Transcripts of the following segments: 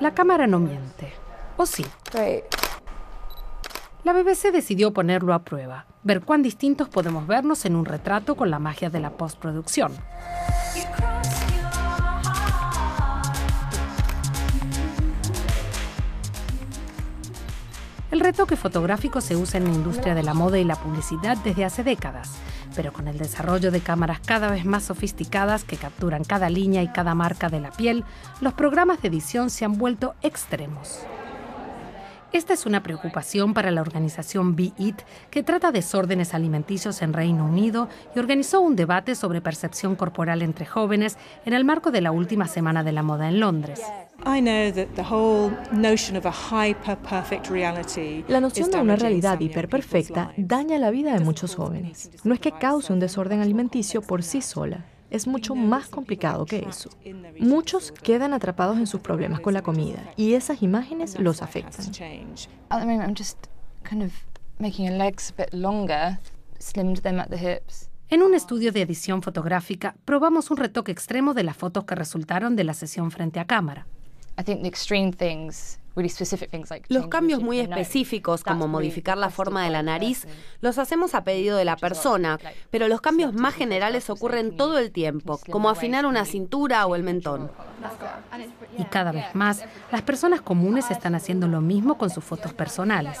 La cámara no miente. ¿O sí? La BBC decidió ponerlo a prueba, ver cuán distintos podemos vernos en un retrato con la magia de la postproducción. El retoque fotográfico se usa en la industria de la moda y la publicidad desde hace décadas, pero con el desarrollo de cámaras cada vez más sofisticadas que capturan cada línea y cada marca de la piel, los programas de edición se han vuelto extremos. Esta es una preocupación para la organización Be It, que trata desórdenes alimenticios en Reino Unido y organizó un debate sobre percepción corporal entre jóvenes en el marco de la última semana de la moda en Londres. La noción de una realidad hiperperfecta daña la vida de muchos jóvenes. No es que cause un desorden alimenticio por sí sola, es mucho más complicado que eso. Muchos quedan atrapados en sus problemas con la comida y esas imágenes los afectan. En un estudio de edición fotográfica probamos un retoque extremo de las fotos que resultaron de la sesión frente a cámara. Los cambios muy específicos, como modificar la forma de la nariz, los hacemos a pedido de la persona, pero los cambios más generales ocurren todo mm, el tiempo, como afinar una cintura o el mentón. Y cada vez más, las personas comunes están haciendo lo mismo con sus fotos personales.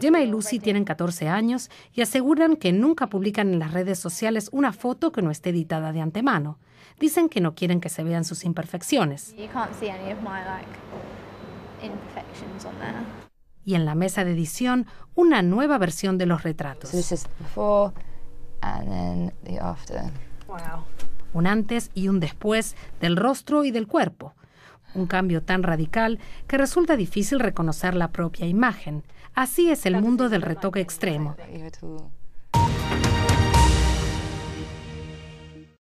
Gemma y Lucy tienen 14 años y aseguran que nunca publican en las redes sociales una foto que no esté editada de antemano. Dicen que no quieren que se vean sus imperfecciones. Y en la mesa de edición, una nueva versión de los retratos. Wow un antes y un después del rostro y del cuerpo. Un cambio tan radical que resulta difícil reconocer la propia imagen. Así es el mundo del retoque extremo.